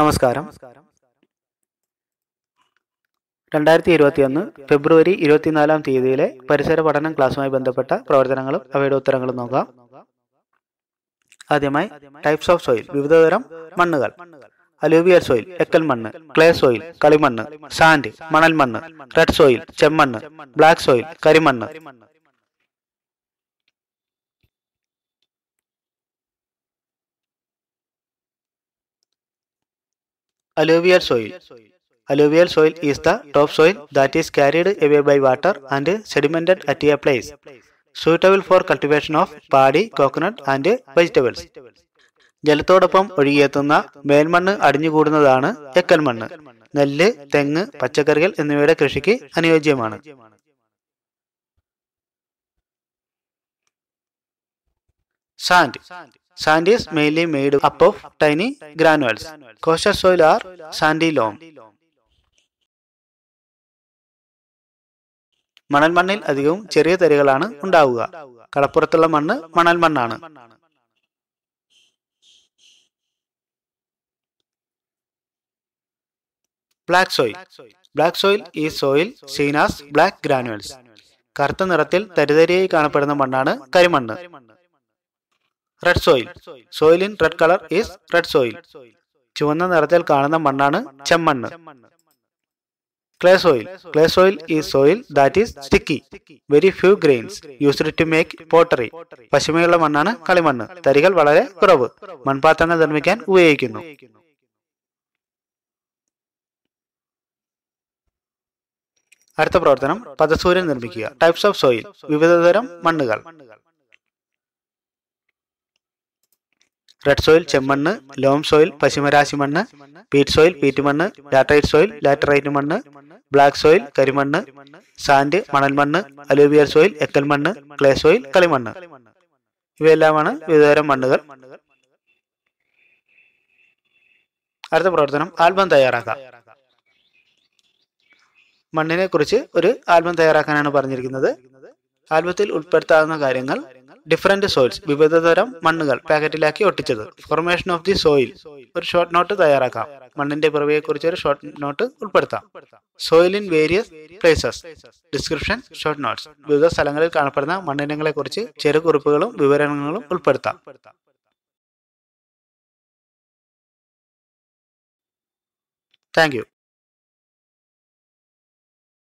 നമസ്കാരം രണ്ടായിരത്തി ഇരുപത്തിയൊന്ന് ഫെബ്രുവരി ഇരുപത്തിനാലാം തീയതിയിലെ പരിസര പഠനം ക്ലാസ്സുമായി ബന്ധപ്പെട്ട പ്രവർത്തനങ്ങളും അവയുടെ ഉത്തരങ്ങളും നോക്കാം ആദ്യമായി ടൈപ്സ് ഓഫ് സോയിൽ വിവിധതരം മണ്ണുകൾ അലൂവിയൽ സോയിൽ എക്കൽ മണ്ണ് ക്ലേ സോയിൽ കളിമണ്ണ് സാൻഡ് മണൽ മണ്ണ് റെഡ് സോയിൽ ചെമ്മണ്ണ് ബ്ലാക്ക് സോയിൽ കരിമണ്ണ് alluvial soil. Alluvial soil is the top soil that is carried away by water and sedimented at a place, suitable for cultivation of paddy, coconut and vegetables. ജലത്തോടൊപ്പം ഒഴുകിയെത്തുന്ന മേൽമണ്ണ് അടിഞ്ഞുകൂടുന്നതാണ് എക്കൽ മണ്ണ് നെല്ല് തെങ്ങ് പച്ചക്കറികൾ എന്നിവയുടെ കൃഷിക്ക് അനുയോജ്യമാണ് sand Sand is mainly made up of tiny granules. Coastal soil are sandy loam. മണൽ മണ്ണിൽ അധികവും ചെറിയ തരികളാണ് ഉണ്ടാവുക കടപ്പുറത്തുള്ള മണ്ണ് മണൽ മണ്ണാണ് ബ്ലാക്ക് സോയിൽ ബ്ലാക്ക് സോയിൽ ഈ സോയിൽ സീനാസ് ബ്ലാക്ക് ഗ്രാനുവൽസ് കറുത്ത നിറത്തിൽ തരിതരിയായി കാണപ്പെടുന്ന മണ്ണാണ് കരിമണ്ണ് red soil soil in red colour is red soil ചുവന്ന നിറത്തിൽ കാണുന്ന മണ്ണാണ് ചെമ്മണ്ണ് clay soil clay soil is soil that is sticky very few grains used to make pottery പശുമയുള്ള മണ്ണാണ് കളിമണ്ണ് തരികൾ വളരെ കുറവ് മൺപാത്രങ്ങൾ നിർമ്മിക്കാൻ ഉപയോഗിക്കുന്നു അടുത്ത പ്രവർത്തനം പദസൂര്യൻ നിർമ്മിക്കുക ടൈപ്സ് ഓഫ് സോയിൽ വിവിധതരം മണ്ണുകൾ റെഡ് സോയിൽ ചെമ്മണ്ണ് ലോം സോയിൽ പശുമരാശി മണ്ണ് പീറ്റ് സോയിൽ പീറ്റ് മണ്ണ് ലാറ്ററൈറ്റ് സോയിൽ ലാറ്ററൈറ്റ് മണ്ണ് ബ്ലാക്ക് സോയിൽ കരിമണ്ണ് സാൻഡ് മണൽമണ്ണ് അലൂവിയർ സോയിൽ എക്കൽ മണ്ണ് ക്ലേ സോയിൽ കളിമണ്ണ് ഇവയെല്ലാമാണ് വിവിധതരം മണ്ണുകൾ അടുത്ത പ്രവർത്തനം ആൽബം തയ്യാറാക്കാം മണ്ണിനെ കുറിച്ച് ഒരു ആൽബം തയ്യാറാക്കാനാണ് പറഞ്ഞിരിക്കുന്നത് ആൽബത്തിൽ ഉൾപ്പെടുത്താവുന്ന കാര്യങ്ങൾ ഡിഫറെന്റ് സോയിൽസ് വിവിധ തരം മണ്ണുകൾ പാക്കറ്റിലാക്കി ഒട്ടിച്ചത് ഫോർമേഷൻ ഓഫ് ദി സോയിൽ ഒരു ഷോർട്ട് നോട്ട് തയ്യാറാക്കാം മണ്ണിന്റെ പിറവിയെ കുറിച്ച് ഒരു ഷോർട്ട് നോട്ട് ഉൾപ്പെടുത്താം soil in various places description short notes വിവിധ സ്ഥലങ്ങളിൽ കാണപ്പെടുന്ന മണ്ണിനങ്ങളെ കുറിച്ച് ചെറുകുറിപ്പുകളും വിവരങ്ങളും ഉൾപ്പെടുത്താം താങ്ക് യു